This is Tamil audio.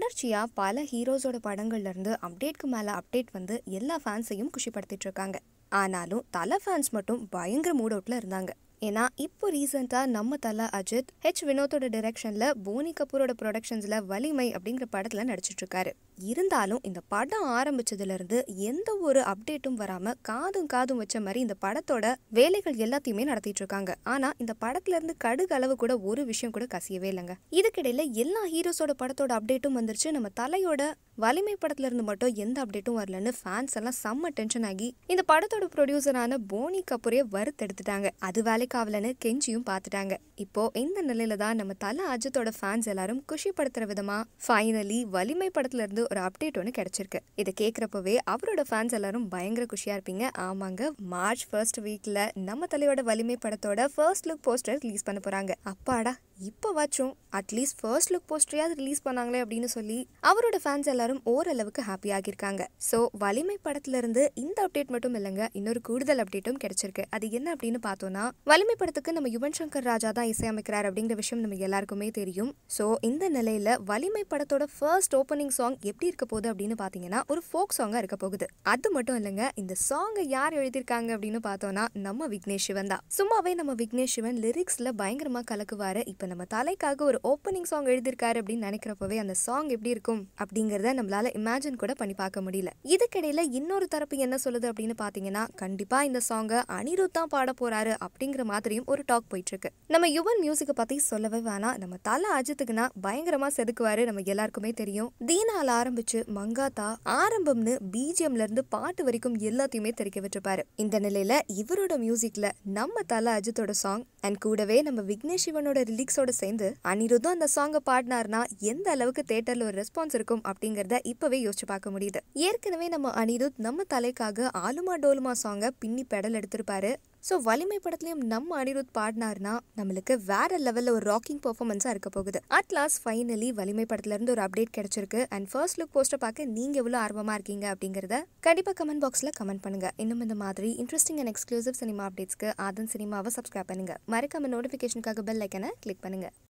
தொடர்ச்சியாக பல ஹீரோஸோட படங்கள்லேருந்து அப்டேட்க்கு மேலே அப்டேட் வந்து எல்லா ஃபேன்ஸையும் குஷிப்படுத்திட்டு இருக்காங்க ஆனாலும் தலை ஃபேன்ஸ் மட்டும் பயங்கர மூட் அவுட்டில் இருந்தாங்க ஏன்னா இப்போ ரீசெண்டாக நம்ம தலா அஜித் ஹெச் வினோத்தோட டிரெக்ஷனில் போனி கபூரோட ப்ரொடக்ஷன்ஸில் வலிமை அப்படிங்கிற படத்தில் நடிச்சிட்ருக்காரு இருந்தாலும் இந்த படம் ஆரம்பிச்சதுலேருந்து எந்த ஒரு அப்டேட்டும் வராமல் காதும் காதும் வச்ச மாதிரி இந்த படத்தோட வேலைகள் எல்லாத்தையுமே நடத்திட்டு இருக்காங்க ஆனால் இந்த படத்துலேருந்து கடுகு அளவு கூட ஒரு விஷயம் கூட கசியவே இல்லைங்க இதுக்கிடையில் எல்லா ஹீரோஸோட படத்தோட அப்டேட்டும் வந்துருச்சு நம்ம தலையோட வலிமை படத்துலேருந்து மட்டும் எந்த அப்டேட்டும் வரலன்னு ஃபேன்ஸ் எல்லாம் செம்ம டென்ஷன் ஆகி இந்த படத்தோட ப்ரொடியூசரான போனி கபூரே வறுத்தெடுத்துட்டாங்க அது வேலை வாய்க்காவலன்னு கெஞ்சியும் பார்த்துட்டாங்க இப்போ இந்த நிலையில தான் நம்ம தல அஜித்தோட ஃபேன்ஸ் எல்லாரும் குஷிப்படுத்துற விதமா ஃபைனலி வலிமை படத்துல இருந்து ஒரு அப்டேட் ஒன்று கிடைச்சிருக்கு இதை கேட்குறப்பவே அவரோட ஃபேன்ஸ் எல்லாரும் பயங்கர குஷியா இருப்பீங்க ஆமாங்க மார்ச் ஃபர்ஸ்ட் வீக்ல நம்ம தலையோட வலிமை படத்தோட ஃபர்ஸ்ட் லுக் போஸ்டர் ரிலீஸ் பண்ண போறாங்க அப்பாடா இப்போவாச்சும் அட்லீஸ்ட் ஃபர்ஸ்ட் லுக் போஸ்டரையாவது ரிலீஸ் பண்ணாங்களே அப்படின்னு சொல்லி அவரோட ஃபேன்ஸ் எல்லாரும் ஓரளவுக்கு ஹாப்பியாக இருக்காங்க ஸோ வலிமை படத்துலேருந்து இந்த அப்டேட் மட்டும் இல்லைங்க இன்னொரு கூடுதல் அப்டேட்டும் கிடைச்சிருக்கு அது என்ன அப்படின்னு பார்த்தோம்னா வலிமை படத்துக்கு நம்ம யுவன் சங்கர் ராஜா தான் இசையமைக்கிறார் அப்படிங்கிற விஷயம் நம்ம எல்லாருக்குமே தெரியும் ஸோ இந்த நிலையில வலிமை படத்தோட ஃபர்ஸ்ட் ஓப்பனிங் சாங் எப்படி இருக்க போகுது அப்படின்னு பார்த்தீங்கன்னா ஒரு ஃபோக் சாங்காக இருக்க போகுது அது மட்டும் இல்லைங்க இந்த சாங்கை யார் எழுதியிருக்காங்க அப்படின்னு பார்த்தோம்னா நம்ம விக்னேஷ் சிவன் தான் சும்மாவே நம்ம விக்னேஷ் சிவன் லிரிக்ஸில் பயங்கரமாக கலக்குவார் இப்போ ஸோ நம்ம தலைக்காக ஒரு ஓப்பனிங் சாங் எழுதியிருக்காரு அப்படின்னு நினைக்கிறப்பவே அந்த சாங் எப்படி இருக்கும் அப்படிங்கிறத நம்மளால இமேஜின் கூட பண்ணி பார்க்க முடியல இதுக்கிடையில இன்னொரு தரப்பு என்ன சொல்லுது அப்படின்னு பார்த்தீங்கன்னா கண்டிப்பாக இந்த சாங்கை அனிருத் தான் பாட போறாரு அப்படிங்கிற மாதிரியும் ஒரு டாக் போயிட்டு இருக்கு நம்ம யுவன் மியூசிக்கை பற்றி சொல்லவே வேணாம் நம்ம தலை அஜித்துக்குன்னா பயங்கரமாக செதுக்குவாரு நம்ம எல்லாருக்குமே தெரியும் தீனால் ஆரம்பிச்சு மங்காத்தா ஆரம்பம்னு பிஜிஎம்ல இருந்து பாட்டு வரைக்கும் எல்லாத்தையுமே தெரிவிக்க விட்டுருப்பாரு இந்த நிலையில இவரோட மியூசிக்ல நம்ம தலை அஜித்தோட சாங் அண்ட் கூடவே நம்ம விக்னேஷ் சிவனோட ரிலீக்ஸோட சேர்ந்து அனிருதும் அந்த சாங்கை பாடினார்னா எந்த அளவுக்கு தேட்டரில் ஒரு ரெஸ்பான்ஸ் இருக்கும் அப்படிங்கிறத இப்போவே யோசிச்சு பார்க்க முடியுது ஏற்கனவே நம்ம அனிருத் நம்ம தலைக்காக ஆலுமா டோலுமா சாங்கை பின்னி பெடல் எடுத்திருப்பாரு ஸோ வலிமை படத்துலையும் நம்ம அனிருத் பாடினார்னா நம்மளுக்கு வேற லெவலில் ஒரு ராக்கிங் பர்ஃபார்மன்ஸாக இருக்க போகுது அட் லாஸ்ட் ஃபைனலி வலிமை படத்துலேருந்து ஒரு அப்டேட் கிடைச்சிருக்கு அண்ட் ஃபர்ஸ்ட் லுக் போஸ்ட்டை பார்க்க நீங்கள் எவ்வளோ ஆர்வமாக இருக்கீங்க அப்படிங்கிறத கண்டிப்பாக கமெண்ட் பாக்ஸில் கமெண்ட் பண்ணுங்கள் இன்னும் இந்த மாதிரி இன்ட்ரெஸ்டிங் அண்ட் எக்ஸ்க்ளூசிவ் சினிமா அப்டேட்ஸ்க்கு ஆதன் சினிமாவை சப்ஸ்கிரைப் பண்ணுங்கள் மறக்காம நோட்டிஃபிகேஷனுக்காக பெல் ஐக்கனை கிளிக் பண்ணுங்கள்